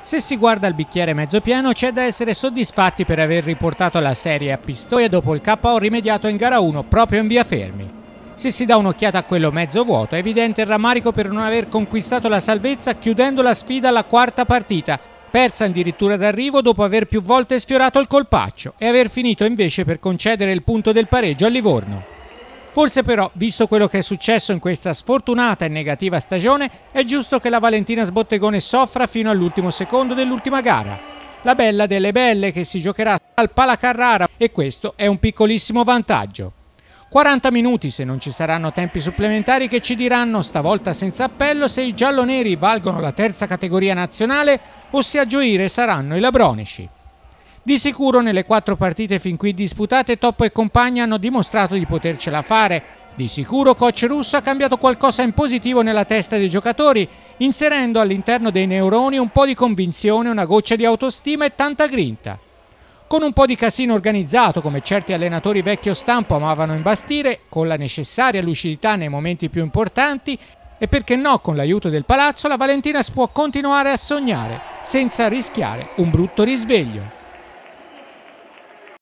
Se si guarda il bicchiere mezzo pieno c'è da essere soddisfatti per aver riportato la serie a Pistoia dopo il KO rimediato in gara 1 proprio in via Fermi. Se si dà un'occhiata a quello mezzo vuoto è evidente il rammarico per non aver conquistato la salvezza chiudendo la sfida alla quarta partita, persa addirittura d'arrivo dopo aver più volte sfiorato il colpaccio e aver finito invece per concedere il punto del pareggio a Livorno. Forse però, visto quello che è successo in questa sfortunata e negativa stagione, è giusto che la Valentina Sbottegone soffra fino all'ultimo secondo dell'ultima gara. La bella delle belle che si giocherà al Pala Carrara e questo è un piccolissimo vantaggio. 40 minuti se non ci saranno tempi supplementari che ci diranno stavolta senza appello se i gialloneri valgono la terza categoria nazionale o se a gioire saranno i labronici. Di sicuro nelle quattro partite fin qui disputate Toppo e compagni hanno dimostrato di potercela fare. Di sicuro coach Russo ha cambiato qualcosa in positivo nella testa dei giocatori, inserendo all'interno dei neuroni un po' di convinzione, una goccia di autostima e tanta grinta. Con un po' di casino organizzato, come certi allenatori vecchio stampo amavano imbastire, con la necessaria lucidità nei momenti più importanti e perché no, con l'aiuto del palazzo, la Valentina può continuare a sognare senza rischiare un brutto risveglio.